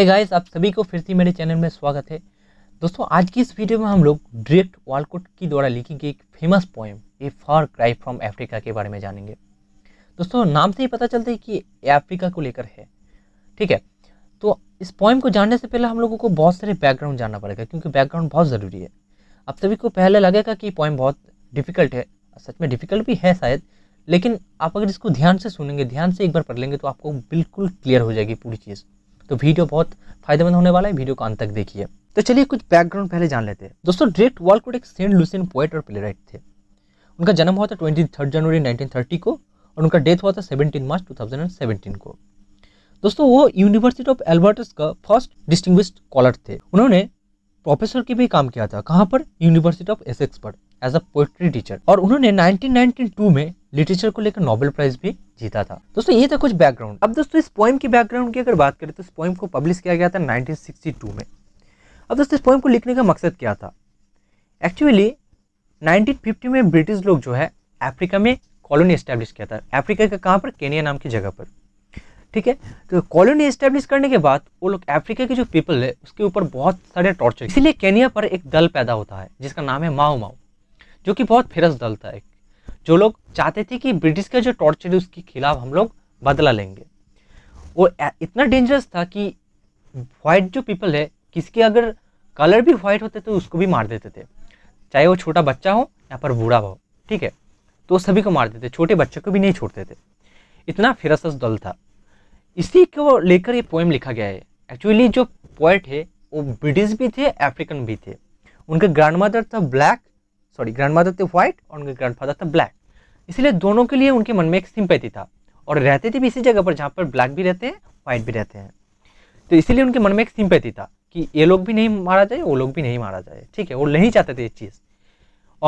हे hey guys आप सभी को फिर से मेरे चैनल में स्वागत है दोस्तों आज की इस वीडियो में हम लोग ड्रेक्ट वालकोट की द्वारा लिखी गई एक famous poem a far cry from Africa के बारे में जानेंगे दोस्तों नाम से ही पता चलता है कि अफ्रीका को लेकर है ठीक है तो इस पोएम को जानने से पहले हम लोगों को बहुत सारे बैकग्राउंड जानना पड़ेगा क्योंकि बैकग्राउंड बहुत ज़रूरी है आप सभी को पहले लगेगा कि पोएम बहुत डिफ़िकल्ट है सच में डिफ़िकल्ट भी है शायद लेकिन आप अगर इसको ध्यान से सुनेंगे ध्यान से एक बार पढ़ लेंगे तो आपको बिल्कुल क्लियर हो जाएगी पूरी चीज़ तो वीडियो बहुत फायदेमंद होने वाला है वीडियो का अंत तक देखिए तो चलिए कुछ बैकग्राउंड पहले जान लेते हैं दोस्तों ड्रेट वॉलकोट एक सेंट लुसियन पोएट और प्लेराइट थे उनका जन्म हुआ था twenty third January nineteen thirty को और उनका डेथ हुआ था seventeen March two thousand and seventeen को दोस्तों वो यूनिवर्सिटी ऑफ एल्बर्टस का फर्स्ट डिस्टिंग्विस्ड स्कॉलर थे उन्होंने प्रोफेसर के भी काम किया था कहाँ पर यूनिवर्सिटी ऑफ एसेक्स पर एज अ पोइट्री टीचर और उन्होंने 1992 में लिटरेचर को लेकर नोबेल प्राइज भी जीता था दोस्तों ये था कुछ बैकग्राउंड अब दोस्तों इस पोइम की बैकग्राउंड की अगर बात करें तो इस पोइम को पब्लिश किया गया था 1962 में अब दोस्तों इस पोइम को लिखने का मकसद क्या था एक्चुअली 1950 में ब्रिटिश लोग जो है अफ्रीका में कॉलोनी इस्टेब्लिश किया था अफ्रीका के कहाँ पर केनिया नाम की जगह पर ठीक है तो कॉलोनी इस्टेब्लिश करने के बाद वो लोग अफ्रीका के जो पीपल है उसके ऊपर बहुत सारे टॉर्चर इसीलिए केनिया पर एक दल पैदा होता है जिसका नाम है माओ माओ जो कि बहुत फिरस दल था एक जो लोग चाहते थे कि ब्रिटिश का जो टॉर्चर है उसके खिलाफ हम लोग बदला लेंगे वो इतना डेंजरस था कि वाइट जो पीपल है किसके अगर कलर भी वाइट होते तो उसको भी मार देते थे चाहे वो छोटा बच्चा हो या पर बूढ़ा हो ठीक है तो सभी को मार देते छोटे बच्चे को भी नहीं छोड़ते थे इतना फेरस दल था इसी को लेकर ये पोएम लिखा गया है एक्चुअली जो पोइट है वो ब्रिटिश भी थे अफ्रीकन भी थे उनका ग्रैंड मदर था ब्लैक सॉरी ग्रैंड मदर थे व्हाइट और उनके ग्रैंड फादर था ब्लैक इसलिए दोनों के लिए उनके मन में एक सिंपैथी था और रहते थे भी इसी जगह पर जहाँ पर ब्लैक भी रहते हैं व्हाइट भी रहते हैं तो इसीलिए उनके मन में एक सिंपैथी था कि ये लोग भी नहीं मारा जाए वो लोग भी नहीं मारा जाए ठीक है वो नहीं चाहते थे ये चीज़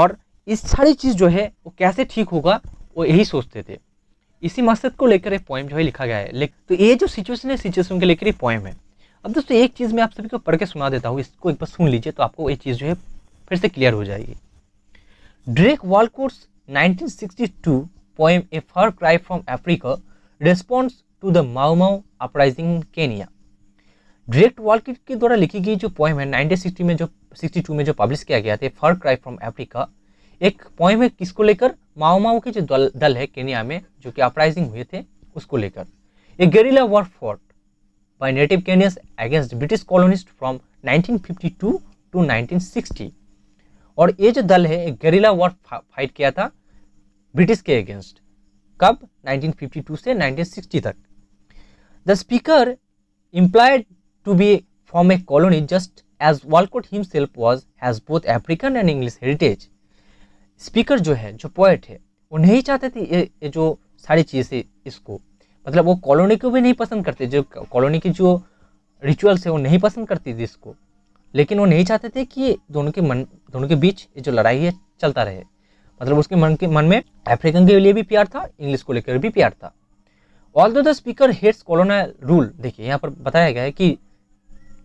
और इस सारी चीज़ जो है वो कैसे ठीक होगा वो यही सोचते थे इसी मकसद को लेकर एक पोएम जो है लिखा गया है तो ये जो सिचुएशन है सिचुएशन के लेकर एक पोएम है अब दोस्तों एक चीज़ मैं आप सभी को पढ़ के सुना देता हूँ इसको एक बार सुन लीजिए तो आपको ये चीज़ जो है फिर से क्लियर हो जाएगी Drake Walcott's 1962 poem A Far Cry from Africa responds to the Mau Mau uprising in Kenya. Derek Walcott के द्वारा लिखी गई जो पोएम है 1960 में जो 62 में जो पब्लिश किया गया था फर क्राई फ्रॉम अफ्रीका एक पोएम है किसको लेकर माओ माओ के जो दल, दल है केनिया में जो कि अपराइजिंग हुए थे उसको लेकर a guerrilla war fought by native Kenyans against British colonist from 1952 to 1960 और ये जो दल है एक गरीला वॉर फाइट किया था ब्रिटिश के अगेंस्ट कब 1952 से 1960 तक the speaker implied to be from a colony just as himself was has both African and English heritage speaker जो है जो पोइट है वो नहीं चाहते थे ये, ये जो सारी चीज़ें इसको मतलब वो कॉलोनी को भी नहीं पसंद करते जो कॉलोनी की जो रिचुअल्स है वो नहीं पसंद करती थी इसको लेकिन वो नहीं चाहते थे कि दोनों के मन दोनों के बीच ये जो लड़ाई है चलता रहे मतलब उसके मन के मन में अफ्रीकन के लिए भी प्यार था इंग्लिश को लेकर भी प्यार था all the speaker hates colonial rule देखिए यहाँ पर बताया गया है कि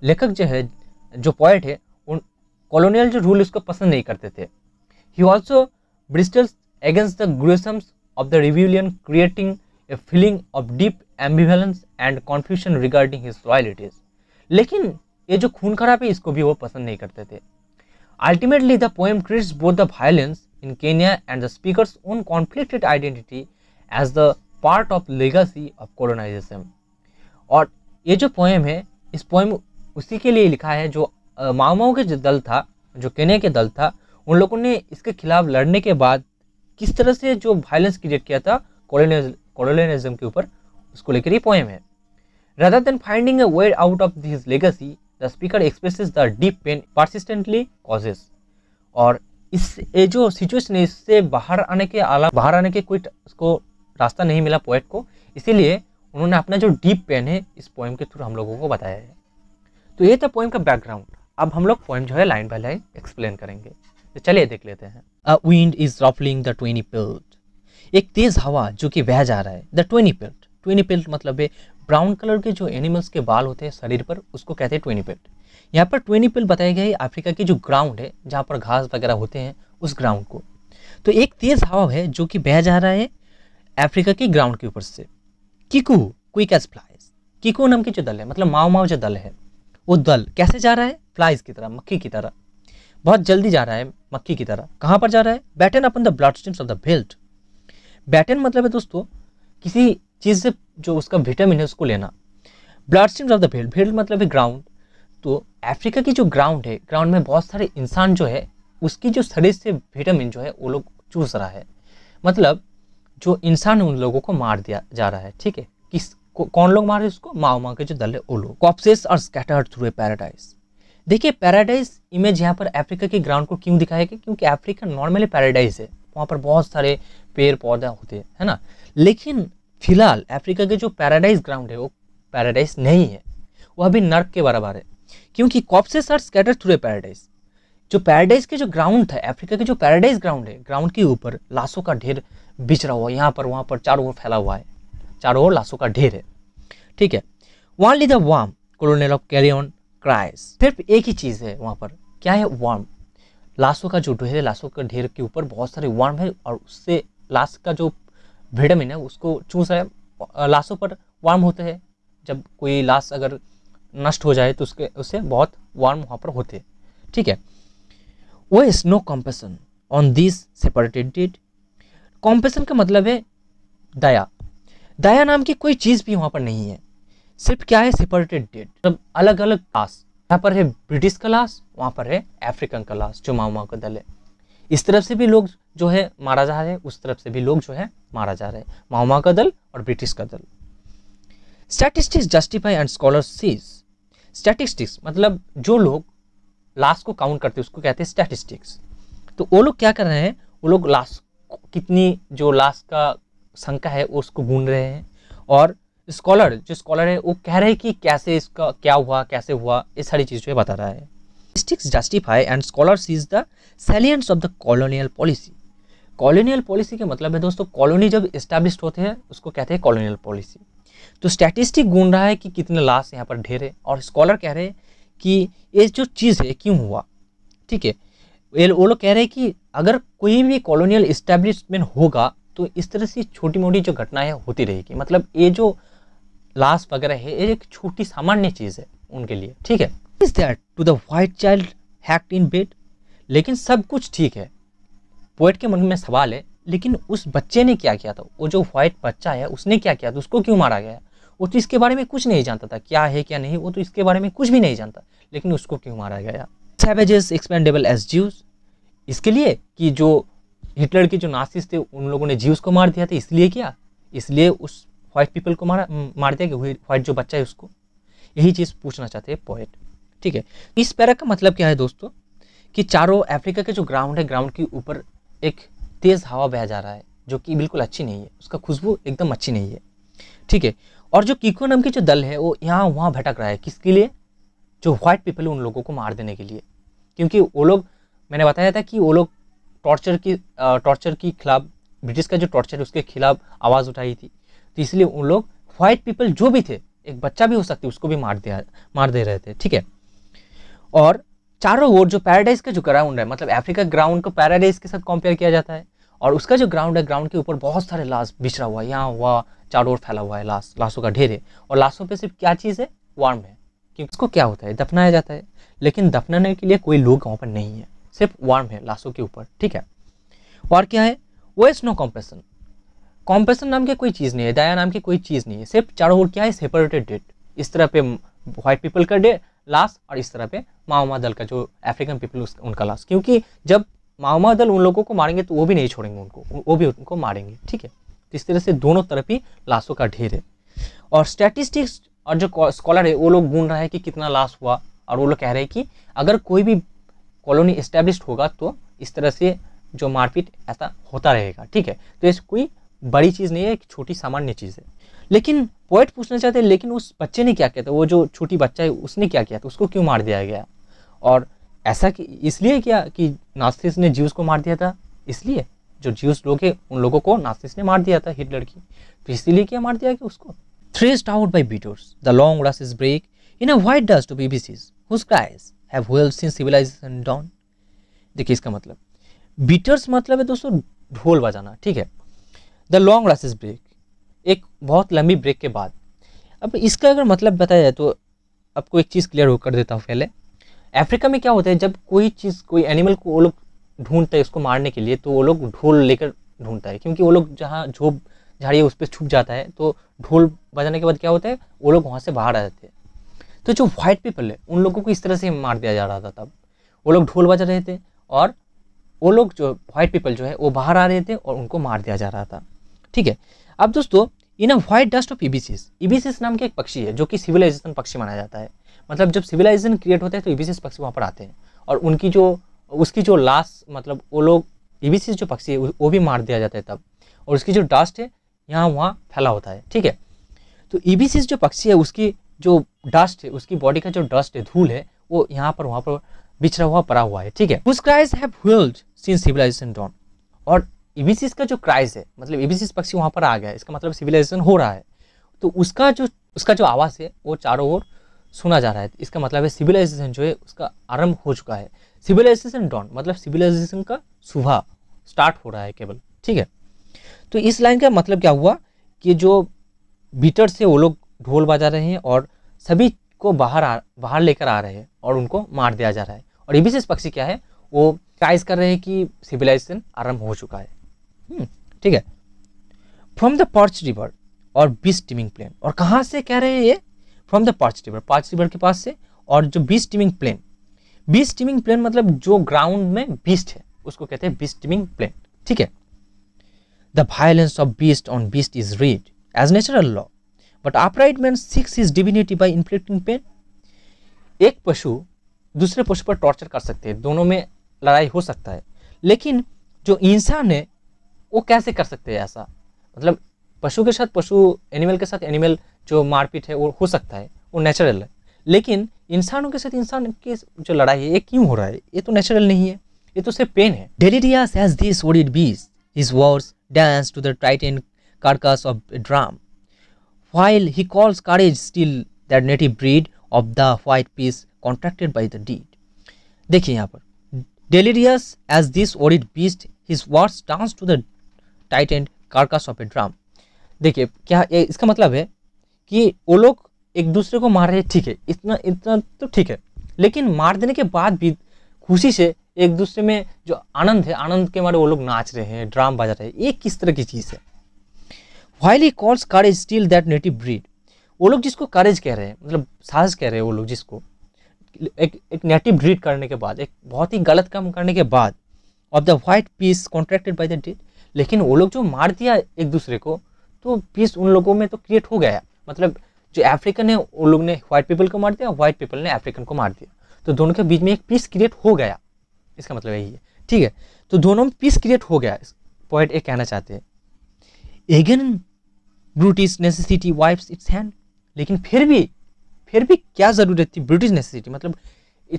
लेखक जो है जो पॉइंट है उन कॉलोनियल जो रूल उसको पसंद नहीं करते थे ही also bristles against the grossness of the rebellion creating a feeling of deep ambivalence and confusion regarding his loyalties लेकिन ये जो खून खराब है इसको भी वो पसंद नहीं करते थे ultimately the poem creates both the violence in Kenya and the speaker's own conflicted identity as the part of legacy of colonization. और ये जो पोएम है इस पोएम उसी के लिए लिखा है जो माओमाओ के जो दल था जो केन्या के दल था उन लोगों ने इसके खिलाफ लड़ने के बाद किस तरह से जो वायलेंस क्रिएट किया था कॉलोनियलिज्म के ऊपर उसको लेकर ये पोएम है rather than finding a way out of this legacy the speaker expresses the deep pain persistently causes और इस ये जो सिचुएशन है इससे बाहर आने के अलावा बाहर आने के कोई उसको रास्ता नहीं मिला पोएट को इसीलिए उन्होंने अपना जो डीप पेन है इस पोएम के थ्रू हम लोगों को बताया है तो ये था पोएम का बैकग्राउंड अब हम लोग पोएम जो है लाइन बाय लाइन एक्सप्लेन करेंगे तो चलिए देख लेते हैं a wind is ruffling the tawny pelt एक तेज हवा जो कि बह जा रहा है the tawny pelt tawny pelt मतलब है ब्राउन कलर के जो एनिमल्स के बाल होते हैं शरीर पर उसको कहते हैं ट्वेनीपेल्ट यहाँ पर ट्वेनीपेल बताया गया है अफ्रीका की जो ग्राउंड है जहाँ पर घास वगैरह होते हैं उस ग्राउंड को तो एक तेज़ हवा है जो कि बह जा रहा है अफ्रीका के ग्राउंड के ऊपर से Kikuyu quick as flies Kikuyu नाम के जो दल है मतलब माओ माओ जो दल है वो दल कैसे जा रहा है फ्लाइज की तरह मक्खी की तरह बहुत जल्दी जा रहा है मक्खी की तरह कहाँ पर जा रहा है batten upon the blood streams of the veldt batten मतलब है दोस्तों किसी चीज़ जो उसका विटामिन है उसको लेना blood streams of the field field मतलब है ग्राउंड तो अफ्रीका की जो ग्राउंड है ग्राउंड में बहुत सारे इंसान जो है उसकी जो शरीर से विटामिन जो है वो लोग चूस रहा है मतलब जो इंसान उन लोगों को मार दिया जा रहा है ठीक है किस को, कौन लोग मार रहे उसको माओ माओ के जो दल है वो लोग कॉप्सेस और स्कैटर्ड थ्रू ए पैराडाइज देखिए पैराडाइज इमेज यहाँ पर अफ्रीका के ग्राउंड को क्यों दिखाया गया क्योंकि अफ्रीका नॉर्मली पैराडाइज है वहाँ पर बहुत सारे पेड़ पौधे होते हैं है ना लेकिन फिलहाल अफ्रीका के जो पैराडाइज ग्राउंड है वो पैराडाइज नहीं है वह भी नर्क के बराबर है क्योंकि corpses are scatter through a paradise जो पैराडाइज के जो ग्राउंड था अफ्रीका के जो पैराडाइज ग्राउंड है ग्राउंड के ऊपर लाशों का ढेर बिछरा हुआ यहाँ पर वहाँ पर चारों ओर फैला हुआ है चारों ओर लाशों का ढेर है ठीक है लीज the worm colonel of carrion cries सिर्फ एक ही चीज़ है वहाँ पर क्या है वार्म लाशों का जो ढेर है लाशों के ढेर के ऊपर बहुत सारे वार्म है और उससे लाश का जो विटामिन है उसको चूस है लाशों पर वार्म होते हैं जब कोई लाश अगर नष्ट हो जाए तो उसके उससे बहुत वार्म वहाँ पर होते हैं ठीक है वो is no compassion on this separated dead compassion का मतलब है दया दया नाम की कोई चीज़ भी वहाँ पर नहीं है सिर्फ क्या है सेपरेटेड डेट मतलब अलग अलग क्लास यहाँ पर है ब्रिटिश क्लास वहाँ पर है अफ्रीकन क्लास जो मामा का दल है इस तरफ से भी लोग जो है मारा जा रहे हैं उस तरफ से भी लोग जो है मारा जा रहे हैं माओमा का दल और ब्रिटिश का दल statistics justify and scholars seize statistics मतलब जो लोग लाश को काउंट करते हैं उसको कहते हैं स्टैटिस्टिक्स तो वो लोग क्या कर रहे हैं वो लोग लाश कितनी जो लाश का संख्या है उसको भून रहे हैं और स्कॉलर जो स्कॉलर है वो कह रहे हैं कि कैसे इसका क्या हुआ कैसे हुआ ये सारी चीज़ जो है बता रहा है Statistics justify and scholars sees the salience of the colonial policy. Colonial policy के मतलब है दोस्तों कॉलोनी जब इस्टेब्लिश होते हैं उसको कहते हैं कॉलोनियल पॉलिसी तो स्टैटिस्टिक गुण रहा है कि कितने लाश यहाँ पर ढेर है और स्कॉलर कह रहे हैं कि ये जो चीज़ है क्यों हुआ ठीक है ये वो लोग कह रहे हैं कि अगर कोई भी कॉलोनियल इस्टेब्लिशमेंट होगा तो इस तरह से छोटी मोटी जो घटनाएं होती रहेगी मतलब ये जो लाश वगैरह है ये एक छोटी सामान्य चीज़ है उनके लिए ठीक है is that to the white child hacked in bed लेकिन सब कुछ ठीक है पोइट के मन में सवाल है लेकिन उस बच्चे ने क्या किया था वो जो वाइट बच्चा है उसने क्या किया था उसको क्यों मारा गया वो तो इसके बारे में कुछ नहीं जानता था क्या है क्या नहीं वो तो इसके बारे में कुछ भी नहीं जानता लेकिन उसको क्यों मारा गया सैवेजेस एक्सपेंडेबल एज ज्यूज इसके लिए कि जो हिटलर के जो नासिस थे उन लोगों ने जीव्स को मार दिया था इसलिए क्या इसलिए उस व्हाइट पीपल को मारा मार दिया कि व्हाइट जो बच्चा है उसको यही चीज़ पूछना चाहते हैं पोइट ठीक है इस पैरा का मतलब क्या है दोस्तों कि चारों अफ्रीका के जो ग्राउंड है ग्राउंड के ऊपर एक तेज़ हवा बह जा रहा है जो कि बिल्कुल अच्छी नहीं है उसका खुशबू एकदम अच्छी नहीं है ठीक है और जो कीको नाम की जो दल है वो यहाँ वहाँ भटक रहा है किसके लिए जो व्हाइट पीपल है उन लोगों को मार देने के लिए क्योंकि वो लोग मैंने बताया था कि वो लोग टॉर्चर की टॉर्चर के खिलाफ ब्रिटिश का जो टॉर्चर है उसके खिलाफ आवाज़ उठाई थी तो इसलिए उन लोग व्हाइट पीपल जो भी थे एक बच्चा भी हो सकती उसको भी मार दिया मार दे रहे थे ठीक है और चारों ओर जो पैराडाइज का जो ग्राउंड है मतलब अफ्रीका ग्राउंड को पैराडाइज के साथ कंपेयर किया जाता है और उसका जो ग्राउंड है ग्राउंड के ऊपर बहुत सारे लाश बिछरा हुआ है यहाँ हुआ चारों ओर फैला हुआ है लाश लाशों का ढेर है और लाशों पे सिर्फ क्या चीज़ है वार्म है क्योंकि उसको क्या होता है दफनाया जाता है लेकिन दफनाने के लिए कोई लोग वहाँ पर नहीं है सिर्फ वार्म है लाशों के ऊपर ठीक है और क्या है वेस्ट नो कॉम्पेशन कॉम्पेसन नाम की कोई चीज़ नहीं है दया नाम की कोई चीज़ नहीं है सिर्फ चारों ओर क्या है सेपरेटेड डेट इस तरह पे वाइट पीपल का डेट लाश और इस तरह पे माओमा दल का जो अफ्रीकन पीपल उनका लाश क्योंकि जब माओमा दल उन लोगों को मारेंगे तो वो भी नहीं छोड़ेंगे उनको वो भी उनको मारेंगे ठीक है तो इस तरह से दोनों तरफ ही लाशों का ढेर है और स्टैटिस्टिक्स और जो स्कॉलर है वो लोग ढूंढ रहे हैं कि कितना लाश हुआ और वो लोग कह रहे हैं कि अगर कोई भी कॉलोनी इस्टेब्लिश होगा तो इस तरह से जो मारपीट ऐसा होता रहेगा ठीक है तो ये कोई बड़ी चीज़ नहीं है एक छोटी सामान्य चीज़ है लेकिन पोइट पूछना चाहते हैं लेकिन उस बच्चे ने क्या किया था वो जो छोटी बच्चा है उसने क्या किया था उसको क्यों मार दिया गया और ऐसा कि इसलिए किया कि नास्तिस ने जीवस को मार दिया था इसलिए जो जीवस लोग हैं उन लोगों को नास्तिस ने मार दिया था हिटलर की तो इसीलिए क्या मार दिया गया उसको threshed out by beaters the long rush is break in a white dust be be whose cries have well seen civilization down देखिए इसका मतलब बीटर्स मतलब है दोस्तों ढोल बजाना ठीक है the long rush is break एक बहुत लंबी ब्रेक के बाद अब इसका अगर मतलब बताया जाए तो आपको एक चीज़ क्लियर हो कर देता हूँ पहले अफ्रीका में क्या होता है जब कोई चीज़ कोई एनिमल को वो लोग ढूंढते हैं उसको मारने के लिए तो वो लोग ढोल लेकर ढूंढता है क्योंकि वो लोग जहाँ झोप झाड़ी है उस पर छुप जाता है तो ढोल बजाने के बाद क्या होता है वो लोग वहाँ से बाहर आ जाते हैं तो जो वाइट पीपल है उन लोगों को इस तरह से मार दिया जा रहा था तब वो लोग ढोल बजा रहे थे और वो लोग जो वाइट पीपल जो है वो बाहर आ रहे थे और उनको मार दिया जा रहा था ठीक है अब दोस्तों in a white dust of ibises ibises नाम के एक पक्षी है जो कि सिविलाइजेशन पक्षी माना जाता है मतलब जब सिविलाइजेशन क्रिएट होता है तो इबिसिस पक्षी वहाँ पर आते हैं और उनकी जो उसकी जो लाश मतलब वो लोग इबिसिस जो पक्षी है वो भी मार दिया जाता है तब और उसकी जो डस्ट है यहाँ वहाँ फैला होता है ठीक है तो इबिसिस जो पक्षी है उसकी जो डस्ट है उसकी बॉडी का जो डस्ट है धूल है वो यहाँ पर वहाँ पर बिछरा हुआ पड़ा हुआ है ठीक है whose cries have civilization dawn और इबिसिस का जो क्राइस है मतलब इबिसिस पक्षी वहाँ पर आ गया है इसका मतलब सिविलाइजेशन हो रहा है तो उसका जो उसका जो आवाज़ है वो चारों ओर सुना जा रहा है इसका मतलब है सिविलाइजेशन जो है उसका आरंभ हो चुका है सिविलाइजेशन डॉन मतलब सिविलाइजेशन का सुबह स्टार्ट हो रहा है केवल ठीक है तो इस लाइन का मतलब क्या हुआ कि जो बीटर से वो लोग ढोल बजा रहे हैं और सभी को बाहर आ बाहर लेकर आ रहे हैं और उनको मार दिया जा रहा है और ये विशेष पक्षी क्या है वो क्राइज कर रहे हैं कि सिविलाइजेशन आरंभ हो चुका है हम्म, ठीक है फ्रॉम द पर्च रिवर और बीस टीमिंग प्लेन और कहाँ से कह रहे हैं ये from the parch river parch river के पास से और जो beast teeming plain beast teeming plain मतलब जो ग्राउंड में बीस्ट है उसको कहते हैं बीस टीमिंग प्लेन ठीक है the violence of beast on beast is read as natural law but upright man seeks is divinity by inflicting pain एक पशु दूसरे पशु पर टॉर्चर कर सकते हैं दोनों में लड़ाई हो सकता है लेकिन जो इंसान है वो कैसे कर सकते हैं ऐसा मतलब पशु के साथ पशु एनिमल के साथ एनिमल जो मारपीट है वो हो सकता है वो नेचुरल है लेकिन इंसानों के साथ इंसान के जो लड़ाई है ये क्यों हो रहा है ये तो नेचुरल नहीं है ये तो सिर्फ पेन है डेलीडियास has this worried beast his wars dance to the tight in carcass of drum while he calls courage still that native breed of the white peace contracted by the dead देखिए यहाँ पर delirious as this it beast his wars dance to the tightened carcass of a drum देखिए क्या ए, इसका मतलब है कि वो लोग एक दूसरे को मार रहे ठीक है इतना इतना तो ठीक है लेकिन मार देने के बाद भी खुशी से एक दूसरे में जो आनंद है आनंद के मारे वो लोग नाच रहे हैं ड्राम बजा रहे हैं ये किस तरह की चीज़ है while he calls courage still that native breed वो लोग जिसको कारेज कह रहे हैं मतलब साहस कह रहे हैं वो लोग जिसको एक एक नेटिव ब्रीड करने के बाद एक बहुत ही गलत काम करने के बाद of the white peace contracted by the dead लेकिन वो लोग जो मार दिया एक दूसरे को तो पीस उन लोगों में तो क्रिएट हो गया मतलब जो अफ्रीकन है वो लोग ने वाइट पीपल को मार दिया वाइट पीपल ने अफ्रीकन को मार दिया तो दोनों के बीच में एक पीस क्रिएट हो गया इसका मतलब यही है ठीक है तो दोनों में पीस क्रिएट हो गया पॉइंट एक कहना चाहते हैं again British necessity wipes its hand लेकिन फिर भी फिर भी क्या ज़रूरत थी ब्रिटिश नेसेसिटी मतलब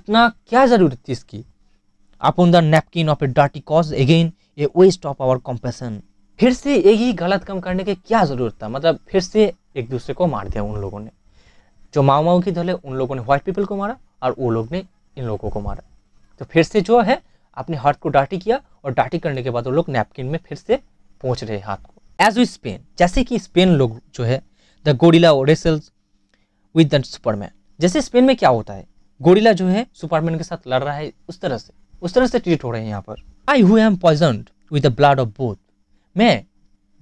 इतना क्या ज़रूरत थी इसकी upon the napkin of a डाटी कॉज अगेन ये वेस्ट ऑफ आवर कॉम्पेशन फिर से यही गलत काम करने की क्या ज़रूरत था मतलब फिर से एक दूसरे को मार दिया उन लोगों ने जो माओ माओ की दल है उन लोगों ने व्हाइट पीपल को मारा और वो लोग ने इन लोगों को मारा तो फिर से जो है अपने हाथ को डाटी किया और डाटी करने के बाद वो लोग नैपकिन में फिर से पहुंच रहे हाथ को एज वी स्पेन जैसे कि स्पेन लोग जो है the gorilla wrestles with the superman जैसे स्पेन में क्या होता है गोरिला जो है सुपरमैन के साथ लड़ रहा है उस तरह से उस तरह से ट्रीट हो रहे हैं यहाँ पर I who am poisoned with the blood of both मैं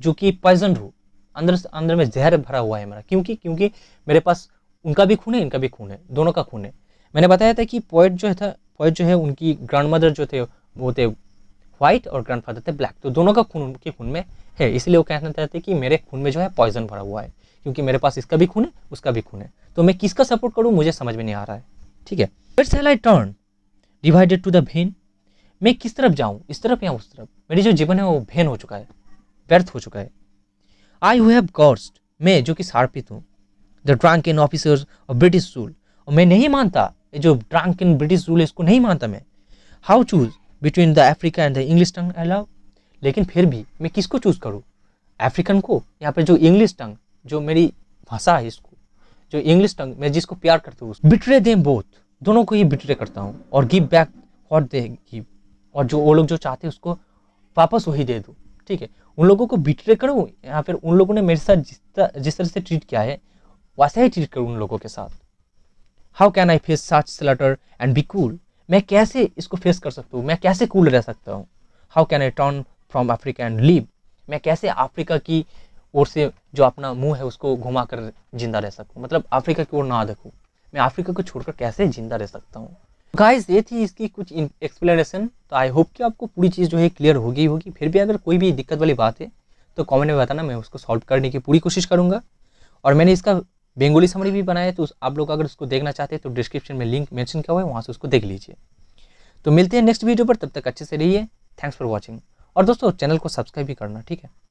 जो कि पॉइजन हूँ अंदर से अंदर में जहर भरा हुआ है मेरा क्योंकि क्योंकि मेरे पास उनका भी खून है इनका भी खून है दोनों का खून है मैंने बताया था कि पोइट जो था पोइट जो है उनकी ग्रैंड मदर जो थे वो थे वाइट और ग्रैंडफादर थे ब्लैक तो दोनों का खून उनके खून में है इसलिए वो कहना चाहते थे कि मेरे खून में जो है पॉइजन भरा हुआ है क्योंकि मेरे पास इसका भी खून है उसका भी खून है तो मैं किसका सपोर्ट करूँ मुझे समझ में नहीं आ रहा है ठीक है फिर shall I turn divided to the vein मैं किस तरफ जाऊँ इस तरफ या उस तरफ मेरी जो जीवन है वो भेन हो चुका है व्यर्थ हो चुका है आई हु हैव गॉस्ट मैं जो कि सार्पित हूँ द ड्रांक इन ऑफिसर्स और ब्रिटिश रूल और मैं नहीं मानता ये जो ड्रांक इन ब्रिटिश रूल है इसको नहीं मानता मैं how choose between the Africa and the English tongue I love लेकिन फिर भी मैं किसको चूज़ करूँ अफ्रीकन को या फिर जो इंग्लिश टंग जो मेरी भाषा है इसको जो इंग्लिश टंग मैं जिसको प्यार करता हूँ बिटरे दें बोथ दोनों को ही बिटरे करता हूँ और give back what they give और जो वो लोग जो चाहते हैं उसको वापस वही दे दूँ ठीक है उन लोगों को बिट्रे करूँ या फिर उन लोगों ने मेरे साथ जिस तरह जिस तरह से ट्रीट किया है वैसे ही ट्रीट करूँ उन लोगों के साथ how can I face such slaughter and be cool मैं कैसे इसको फेस कर सकता हूँ मैं कैसे कूल रह सकता हूँ how can I turn from Africa and live मैं कैसे अफ्रीका की ओर से जो अपना मुंह है उसको घुमा कर जिंदा रह सकूँ मतलब अफ्रीका की ओर ना देखूँ मैं अफ्रीका को छोड़कर कैसे जिंदा रह सकता हूँ गाइस ये थी इसकी कुछ एक्सप्लेनेशन तो आई होप कि आपको पूरी चीज़ जो है क्लियर हो गई होगी फिर भी अगर कोई भी दिक्कत वाली बात है तो कॉमेंट में बताना मैं उसको सॉल्व करने की पूरी कोशिश करूँगा और मैंने इसका बेंगोली समरी भी बनाया तो आप लोग अगर उसको देखना चाहते हैं तो डिस्क्रिप्शन में लिंक मैंशन किया हुआ है वहाँ से उसको देख लीजिए तो मिलते हैं नेक्स्ट वीडियो पर तब तक अच्छे से रहिए थैंक्स फॉर वॉचिंग और दोस्तों चैनल को सब्सक्राइब भी करना ठीक है